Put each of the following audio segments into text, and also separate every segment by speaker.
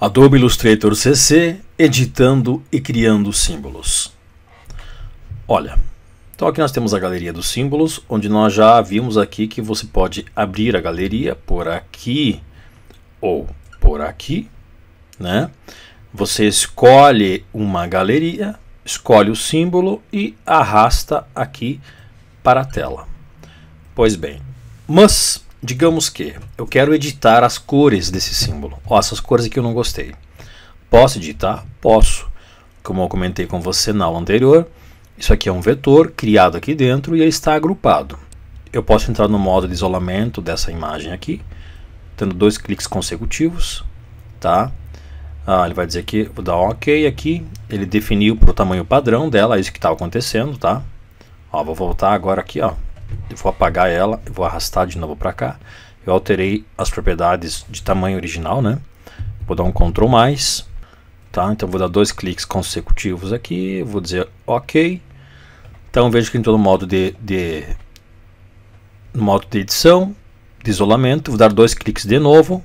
Speaker 1: Adobe Illustrator CC, editando e criando símbolos. Olha, então aqui nós temos a galeria dos símbolos, onde nós já vimos aqui que você pode abrir a galeria por aqui ou por aqui, né? Você escolhe uma galeria, escolhe o símbolo e arrasta aqui para a tela. Pois bem, mas Digamos que eu quero editar as cores desse símbolo. Ó, essas cores aqui eu não gostei. Posso editar? Posso. Como eu comentei com você na aula anterior, isso aqui é um vetor criado aqui dentro e ele está agrupado. Eu posso entrar no modo de isolamento dessa imagem aqui, tendo dois cliques consecutivos, tá? Ah, ele vai dizer que vou dar um OK aqui. Ele definiu para o tamanho padrão dela, é isso que está acontecendo, tá? Ó, vou voltar agora aqui, ó, vou apagar ela, vou arrastar de novo para cá. Eu alterei as propriedades de tamanho original, né? Vou dar um Ctrl mais, tá? Então vou dar dois cliques consecutivos aqui, vou dizer OK. Então vejo que entrou todo modo de, de no modo de edição, de isolamento, vou dar dois cliques de novo.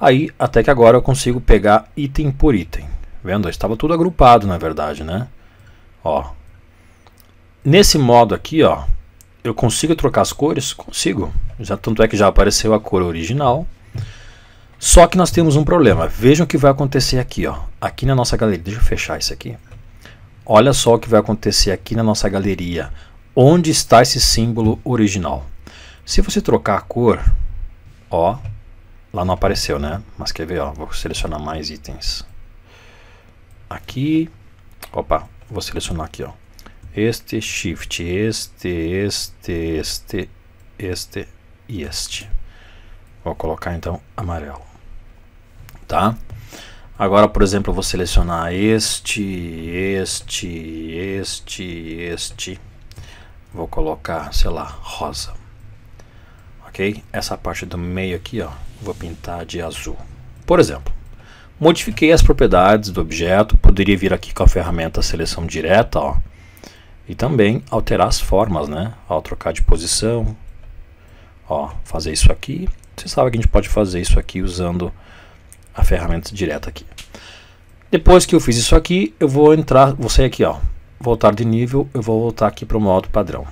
Speaker 1: Aí até que agora eu consigo pegar item por item. Vendo? Estava tudo agrupado na verdade, né? Ó. Nesse modo aqui, ó, eu consigo trocar as cores? Consigo. Já, tanto é que já apareceu a cor original. Só que nós temos um problema. Vejam o que vai acontecer aqui. Ó. Aqui na nossa galeria. Deixa eu fechar isso aqui. Olha só o que vai acontecer aqui na nossa galeria. Onde está esse símbolo original? Se você trocar a cor, ó, lá não apareceu, né? Mas quer ver, ó, vou selecionar mais itens. Aqui, opa, vou selecionar aqui, ó este, shift, este, este, este, este e este. Vou colocar então amarelo, tá? Agora, por exemplo, eu vou selecionar este, este, este, este. Vou colocar, sei lá, rosa. Ok? Essa parte do meio aqui, ó, vou pintar de azul. Por exemplo, modifiquei as propriedades do objeto. Poderia vir aqui com a ferramenta seleção direta, ó. E também alterar as formas, né? Ao trocar de posição, ó, fazer isso aqui. Você sabe que a gente pode fazer isso aqui usando a ferramenta direta aqui. Depois que eu fiz isso aqui, eu vou entrar, você aqui, ó, voltar de nível, eu vou voltar aqui para o modo padrão.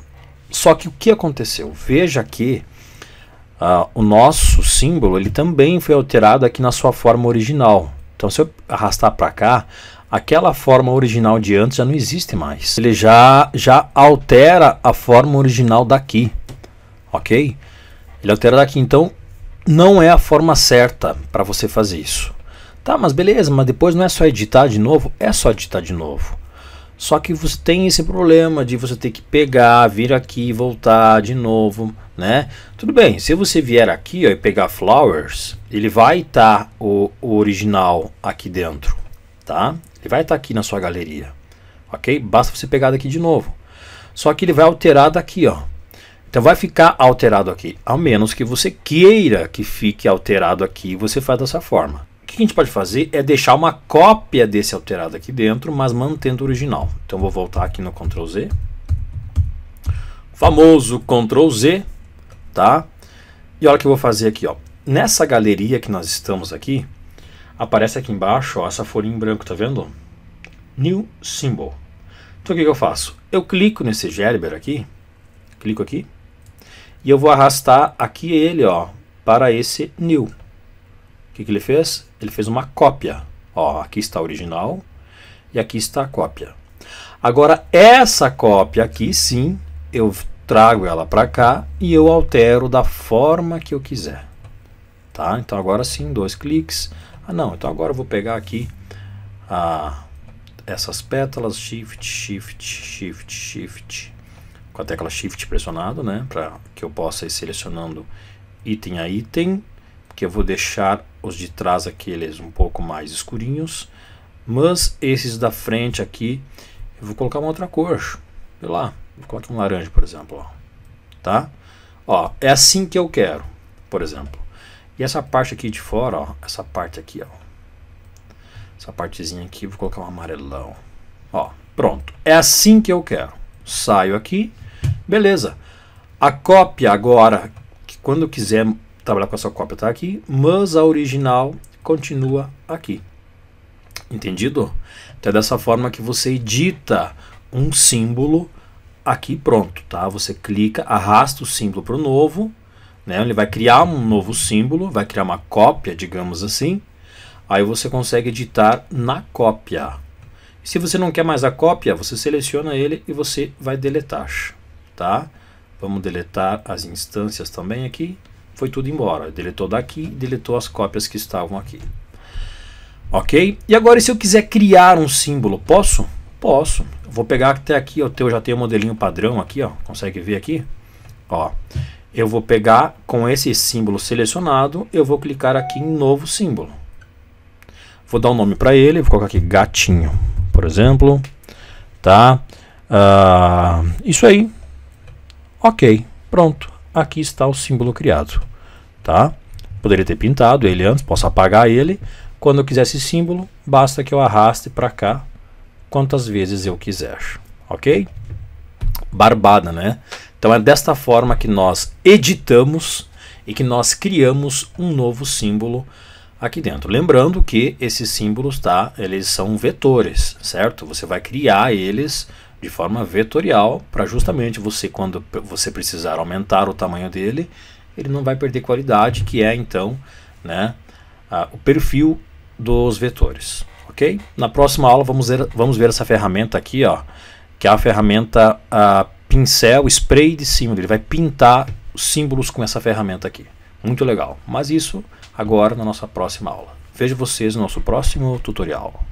Speaker 1: Só que o que aconteceu? Veja que uh, o nosso símbolo ele também foi alterado aqui na sua forma original. Então, se eu arrastar para cá, aquela forma original de antes já não existe mais. Ele já, já altera a forma original daqui, ok? Ele altera daqui, então não é a forma certa para você fazer isso. Tá, mas beleza, mas depois não é só editar de novo? É só editar de novo. Só que você tem esse problema de você ter que pegar, vir aqui, voltar de novo, né? Tudo bem, se você vier aqui ó, e pegar Flowers, ele vai estar tá o, o original aqui dentro, tá? Ele vai estar aqui na sua galeria, ok? Basta você pegar daqui de novo. Só que ele vai alterar daqui, ó. Então vai ficar alterado aqui, a menos que você queira que fique alterado aqui, você faz dessa forma. O que a gente pode fazer é deixar uma cópia desse alterado aqui dentro, mas mantendo o original. Então vou voltar aqui no Ctrl Z. Famoso Ctrl Z, tá? E olha o que eu vou fazer aqui, ó. Nessa galeria que nós estamos aqui, aparece aqui embaixo ó, essa folhinha em branco, tá vendo? New Symbol. Então o que, que eu faço? Eu clico nesse Gerber aqui, clico aqui, e eu vou arrastar aqui ele ó, para esse New. O que, que ele fez? Ele fez uma cópia. Ó, aqui está a original e aqui está a cópia. Agora essa cópia aqui sim, eu trago ela para cá e eu altero da forma que eu quiser tá? Então agora sim, dois cliques. Ah não, então agora eu vou pegar aqui a, ah, essas pétalas, shift, shift, shift, shift, com a tecla shift pressionado, né? Para que eu possa ir selecionando item a item, que eu vou deixar os de trás aqueles um pouco mais escurinhos, mas esses da frente aqui, eu vou colocar uma outra cor, sei lá, vou colocar um laranja, por exemplo, ó. tá? Ó, é assim que eu quero, por exemplo. E essa parte aqui de fora, ó, essa parte aqui, ó. Essa partezinha aqui, vou colocar um amarelão. Ó, pronto. É assim que eu quero. Saio aqui, beleza. A cópia agora, que quando eu quiser trabalhar com essa cópia, está aqui, mas a original continua aqui. Entendido? Então é dessa forma que você edita um símbolo aqui pronto, tá? Você clica, arrasta o símbolo para o novo, né? Ele vai criar um novo símbolo, vai criar uma cópia, digamos assim. Aí você consegue editar na cópia. Se você não quer mais a cópia, você seleciona ele e você vai deletar, tá? Vamos deletar as instâncias também aqui. Foi tudo embora. Deletou daqui, deletou as cópias que estavam aqui. Ok? E agora, e se eu quiser criar um símbolo, posso? Posso. Vou pegar até aqui, ó, eu já tenho o um modelinho padrão aqui, ó. Consegue ver aqui? Ó. Eu vou pegar com esse símbolo selecionado, eu vou clicar aqui em novo símbolo. Vou dar um nome para ele, vou colocar aqui gatinho, por exemplo. Tá? Uh, isso aí. Ok, pronto. Aqui está o símbolo criado. Tá? Poderia ter pintado ele antes, posso apagar ele. Quando eu quiser esse símbolo, basta que eu arraste para cá quantas vezes eu quiser. Ok? Barbada, né? Então é desta forma que nós editamos e que nós criamos um novo símbolo aqui dentro. Lembrando que esses símbolos, tá, eles são vetores, certo? Você vai criar eles de forma vetorial para justamente você quando você precisar aumentar o tamanho dele, ele não vai perder qualidade, que é então, né, a, o perfil dos vetores, OK? Na próxima aula vamos ver, vamos ver essa ferramenta aqui, ó, que é a ferramenta a pincel, spray de símbolo, ele vai pintar os símbolos com essa ferramenta aqui. Muito legal, mas isso agora na nossa próxima aula. Vejo vocês no nosso próximo tutorial.